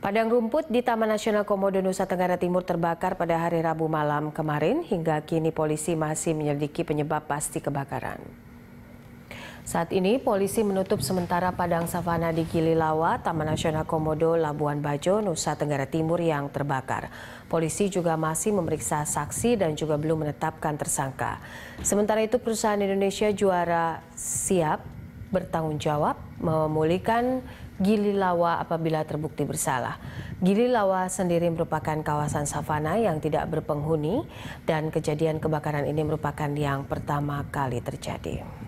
Padang rumput di Taman Nasional Komodo Nusa Tenggara Timur terbakar pada hari Rabu malam kemarin hingga kini polisi masih menyelidiki penyebab pasti kebakaran. Saat ini polisi menutup sementara padang savana di Gililawa, Taman Nasional Komodo, Labuan Bajo, Nusa Tenggara Timur yang terbakar. Polisi juga masih memeriksa saksi dan juga belum menetapkan tersangka. Sementara itu perusahaan Indonesia Juara Siap bertanggung jawab memulihkan Gili Lawa apabila terbukti bersalah. Gili Lawa sendiri merupakan kawasan savana yang tidak berpenghuni dan kejadian kebakaran ini merupakan yang pertama kali terjadi.